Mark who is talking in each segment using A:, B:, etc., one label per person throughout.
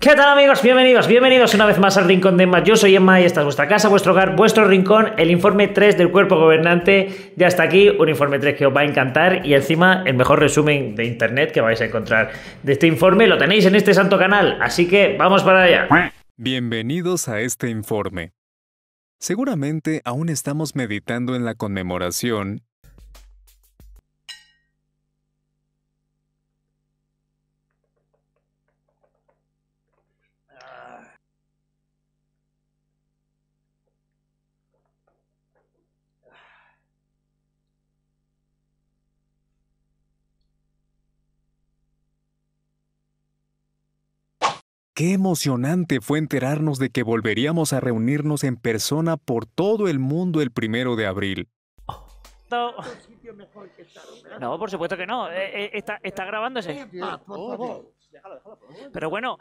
A: ¿Qué tal amigos? Bienvenidos, bienvenidos una vez más al Rincón de Emma. Yo soy Emma y esta es vuestra casa, vuestro hogar, vuestro rincón, el informe 3 del cuerpo gobernante. Ya está aquí, un informe 3 que os va a encantar y encima el mejor resumen de internet que vais a encontrar de este informe lo tenéis en este santo canal, así que vamos para allá.
B: Bienvenidos a este informe. Seguramente aún estamos meditando en la conmemoración Qué emocionante fue enterarnos de que volveríamos a reunirnos en persona por todo el mundo el primero de abril.
A: No, por supuesto que no. Eh, eh, está, grabándose. Ah, pero bueno,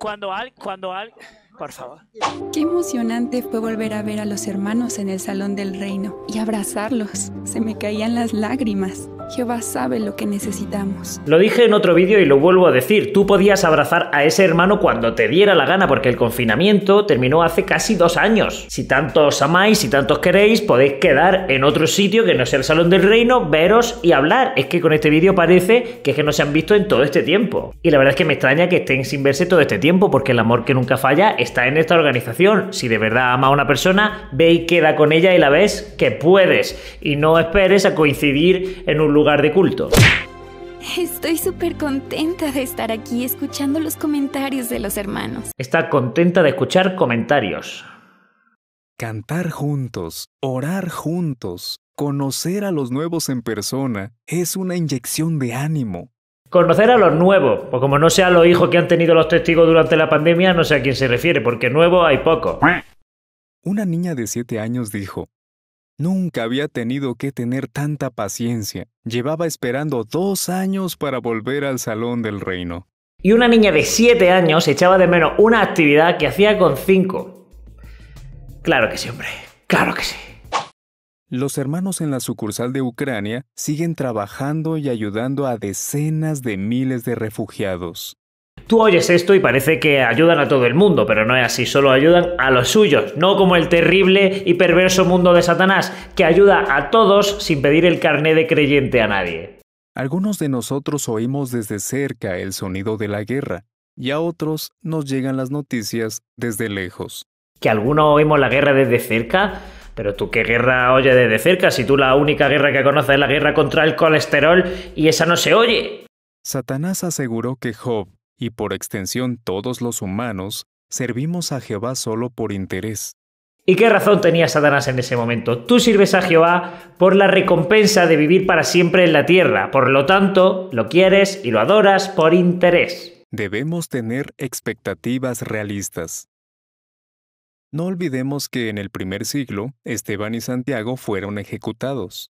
A: cuando, al, cuando, al, por favor. Qué emocionante fue volver a ver a los hermanos en el Salón del Reino y abrazarlos. Se me caían las lágrimas. Jehová sabe lo que necesitamos. Lo dije en otro vídeo y lo vuelvo a decir. Tú podías abrazar a ese hermano cuando te diera la gana porque el confinamiento terminó hace casi dos años. Si tanto os amáis, si tanto os queréis, podéis quedar en otro sitio que no sea el Salón del Reino, veros y hablar. Es que con este vídeo parece que es que no se han visto en todo este tiempo. Y la verdad es que me extraña que estén sin verse todo este tiempo porque el amor que nunca falla es está en esta organización. Si de verdad ama a una persona, ve y queda con ella y la ves que puedes. Y no esperes a coincidir en un lugar de culto.
B: Estoy súper contenta de estar aquí escuchando los comentarios de
A: los hermanos. Está contenta de escuchar comentarios. Cantar
B: juntos, orar juntos, conocer a los nuevos en persona es una inyección de ánimo,
A: Conocer a los nuevos, o pues como no sea los hijos que han tenido los testigos durante la pandemia, no sé a quién se refiere, porque nuevos hay poco.
B: Una niña de 7 años dijo, Nunca había tenido que tener tanta paciencia. Llevaba esperando
A: dos años para volver al Salón del Reino. Y una niña de 7 años echaba de menos una actividad que hacía con 5. Claro que sí, hombre.
B: Claro que sí. Los hermanos en la sucursal de Ucrania siguen trabajando y
A: ayudando a decenas de miles de refugiados. Tú oyes esto y parece que ayudan a todo el mundo, pero no es así, solo ayudan a los suyos, no como el terrible y perverso mundo de Satanás, que ayuda a todos sin pedir el carné de creyente a nadie.
B: Algunos de nosotros oímos desde cerca el sonido de la guerra, y a otros
A: nos llegan las noticias desde lejos. ¿Que algunos oímos la guerra desde cerca? Pero tú, ¿qué guerra oye desde cerca si tú la única guerra que conoces es la guerra contra el colesterol y esa no se oye?
B: Satanás aseguró que Job, y por extensión todos
A: los humanos, servimos a Jehová solo por interés. ¿Y qué razón tenía Satanás en ese momento? Tú sirves a Jehová por la recompensa de vivir para siempre en la tierra, por lo tanto, lo quieres y lo adoras por interés.
B: Debemos tener expectativas realistas. No olvidemos que en el primer siglo, Esteban y Santiago fueron ejecutados.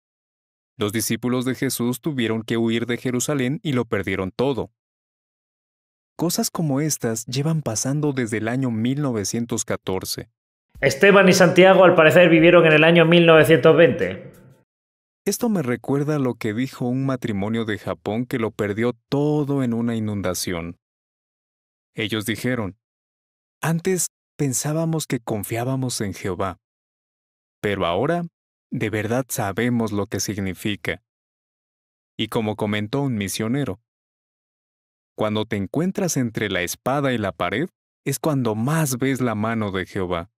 B: Los discípulos de Jesús tuvieron que huir de Jerusalén y lo perdieron todo. Cosas como estas llevan pasando desde el año 1914. Esteban y Santiago al parecer vivieron
A: en el año 1920.
B: Esto me recuerda lo que dijo un matrimonio de Japón que lo perdió todo en una inundación. Ellos dijeron, antes pensábamos que confiábamos en Jehová. Pero ahora, de verdad sabemos lo que significa. Y como comentó un misionero, cuando te encuentras entre la espada y la
A: pared, es cuando más ves la mano de Jehová.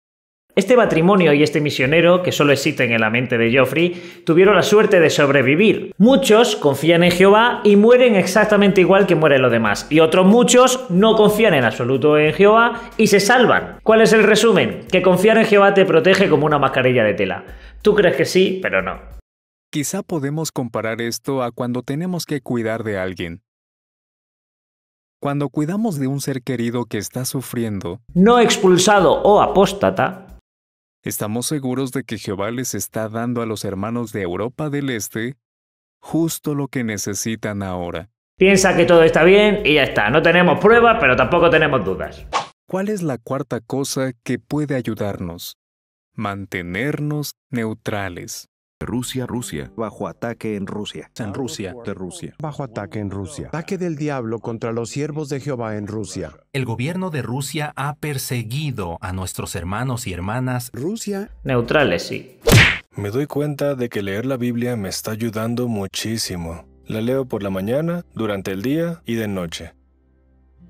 A: Este matrimonio y este misionero, que solo existen en la mente de Geoffrey, tuvieron la suerte de sobrevivir. Muchos confían en Jehová y mueren exactamente igual que mueren los demás. Y otros muchos no confían en absoluto en Jehová y se salvan. ¿Cuál es el resumen? Que confiar en Jehová te protege como una mascarilla de tela. Tú crees que sí, pero no. Quizá podemos comparar esto a cuando
B: tenemos que cuidar de alguien. Cuando cuidamos de un ser querido que está sufriendo, no expulsado o apóstata, estamos seguros de que Jehová les está dando a los hermanos de Europa del Este justo lo que
A: necesitan ahora. Piensa que todo está bien y ya está. No tenemos pruebas, pero tampoco tenemos dudas.
B: ¿Cuál es la cuarta cosa que puede ayudarnos? Mantenernos neutrales. Rusia, Rusia. Bajo ataque en Rusia. En Rusia. De Rusia. Bajo ataque en Rusia. Ataque del diablo contra los siervos de Jehová en Rusia. El gobierno de Rusia ha perseguido a nuestros hermanos y hermanas. Rusia. Neutrales, sí. Me doy cuenta de que leer la Biblia me está ayudando muchísimo. La leo por la mañana, durante el día y de noche.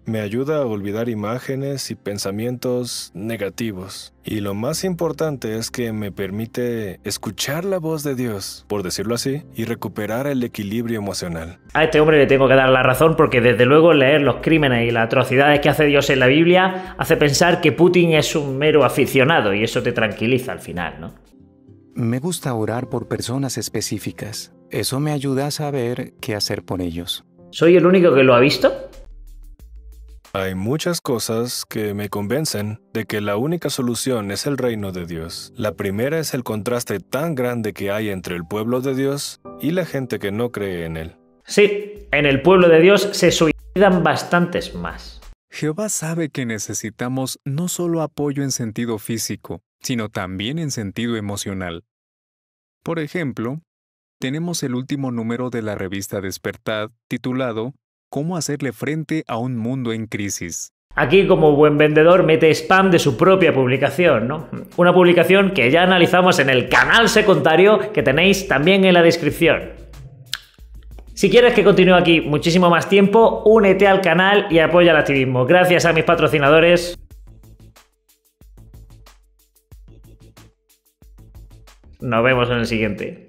B: Me ayuda a olvidar imágenes y pensamientos negativos. Y lo más importante es que me permite escuchar la voz de Dios, por decirlo así, y recuperar el equilibrio emocional.
A: A este hombre le tengo que dar la razón porque desde luego leer los crímenes y las atrocidades que hace Dios en la Biblia hace pensar que Putin es un mero aficionado y eso te tranquiliza al final, ¿no?
B: Me gusta orar por personas específicas. Eso me ayuda a saber qué hacer por ellos. ¿Soy el único que lo ha visto? Hay muchas cosas que me convencen de que la única solución es el reino de Dios. La primera es el contraste tan grande que hay entre el pueblo de Dios y la gente que no cree en él. Sí, en el pueblo de Dios se suicidan bastantes más. Jehová sabe que necesitamos no solo apoyo en sentido físico, sino también en sentido emocional. Por ejemplo, tenemos el último número de la revista
A: Despertad titulado cómo hacerle frente a un mundo en crisis. Aquí, como buen vendedor, mete spam de su propia publicación, ¿no? Una publicación que ya analizamos en el canal secundario que tenéis también en la descripción. Si quieres que continúe aquí muchísimo más tiempo, únete al canal y apoya el activismo. Gracias a mis patrocinadores. Nos vemos en el siguiente.